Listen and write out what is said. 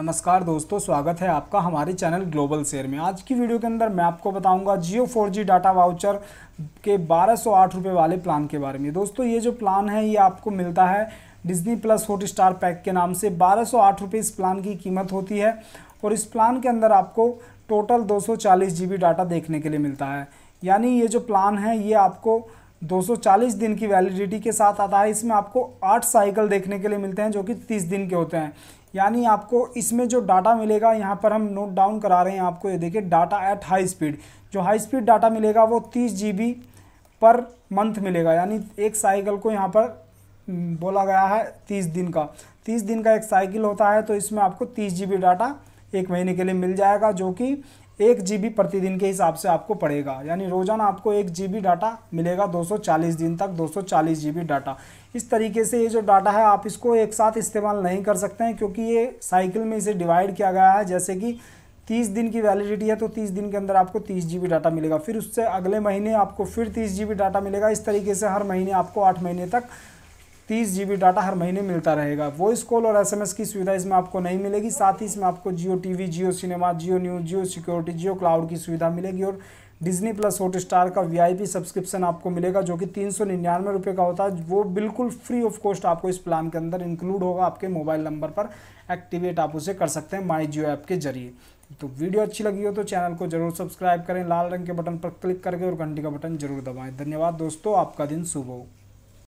नमस्कार दोस्तों स्वागत है आपका हमारे चैनल ग्लोबल शेयर में आज की वीडियो के अंदर मैं आपको बताऊंगा Jio four G data voucher के बारह सौ आठ रुपये वाले प्लान के बारे में दोस्तों ये जो प्लान है ये आपको मिलता है Disney plus Hotstar pack के नाम से बारह सौ आठ रुपये इस प्लान की कीमत होती है और इस प्लान के अंदर आपको टोटल दो सौ चालीस जी बी डाटा देखने के लिए मिलता है यानी ये जो प्लान है ये आपको 240 दिन की वैलिडिटी के साथ आता है इसमें आपको आठ साइकिल देखने के लिए मिलते हैं जो कि 30 दिन के होते हैं यानी आपको इसमें जो डाटा मिलेगा यहाँ पर हम नोट डाउन करा रहे हैं आपको ये देखिए डाटा एट हाई स्पीड जो हाई स्पीड डाटा मिलेगा वो तीस जी पर मंथ मिलेगा यानी एक साइकिल को यहाँ पर हम्म, बोला गया है तीस दिन का तीस दिन का एक साइकिल होता है तो इसमें आपको तीस जी डाटा एक महीने के लिए मिल जाएगा जो कि एक जी प्रतिदिन के हिसाब से आपको पड़ेगा यानी रोज़ाना आपको एक जी डाटा मिलेगा 240 दिन तक 240 सौ डाटा इस तरीके से ये जो डाटा है आप इसको एक साथ इस्तेमाल नहीं कर सकते हैं क्योंकि ये साइकिल में इसे डिवाइड किया गया है जैसे कि तीस दिन की वैलिडिटी है तो तीस दिन के अंदर आपको तीस जी डाटा मिलेगा फिर उससे अगले महीने आपको फिर तीस जी डाटा मिलेगा इस तरीके से हर महीने आपको आठ महीने तक तीस जी डाटा हर महीने मिलता रहेगा वॉइस कॉल और एसएमएस की सुविधा इसमें आपको नहीं मिलेगी साथ ही इसमें आपको Jio TV Jio cinema Jio news Jio security Jio cloud की सुविधा मिलेगी और डिज्नी प्लस हॉट स्टार का वीआईपी सब्सक्रिप्शन आपको मिलेगा जो कि तीन सौ निन्यानवे रुपये का होता है वो बिल्कुल फ्री ऑफ कॉस्ट आपको इस प्लान के अंदर इंक्लूड होगा आपके मोबाइल नंबर पर एक्टिवेट आप उसे कर सकते हैं माई जियो ऐप के जरिए तो वीडियो अच्छी लगी हो तो चैनल को जरूर सब्सक्राइब करें लाल रंग के बटन पर क्लिक करके और घंटी का बटन जरूर दबाएं धन्यवाद दोस्तों आपका दिन शुभ हो